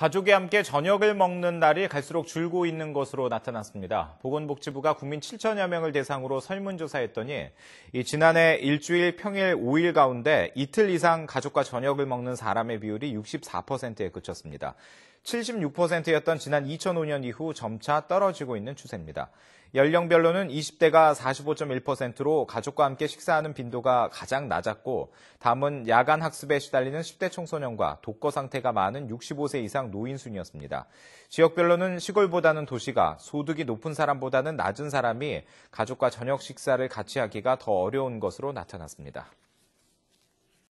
가족이 함께 저녁을 먹는 날이 갈수록 줄고 있는 것으로 나타났습니다. 보건복지부가 국민 7천여 명을 대상으로 설문조사했더니 지난해 일주일 평일 5일 가운데 이틀 이상 가족과 저녁을 먹는 사람의 비율이 64%에 그쳤습니다. 76%였던 지난 2005년 이후 점차 떨어지고 있는 추세입니다. 연령별로는 20대가 45.1%로 가족과 함께 식사하는 빈도가 가장 낮았고, 다음은 야간 학습에 시달리는 10대 청소년과 독거 상태가 많은 65세 이상 노인 순이었습니다. 지역별로는 시골보다는 도시가 소득이 높은 사람보다는 낮은 사람이 가족과 저녁 식사를 같이 하기가 더 어려운 것으로 나타났습니다.